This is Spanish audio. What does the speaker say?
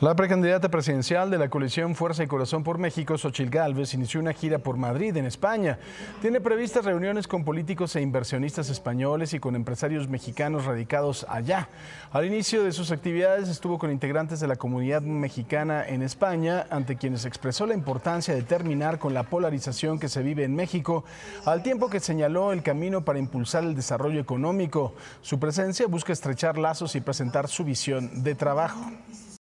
La precandidata presidencial de la coalición Fuerza y Corazón por México, Xochil Gálvez, inició una gira por Madrid, en España. Tiene previstas reuniones con políticos e inversionistas españoles y con empresarios mexicanos radicados allá. Al inicio de sus actividades estuvo con integrantes de la comunidad mexicana en España, ante quienes expresó la importancia de terminar con la polarización que se vive en México, al tiempo que señaló el camino para impulsar el desarrollo económico. Su presencia busca estrechar lazos y presentar su visión de trabajo.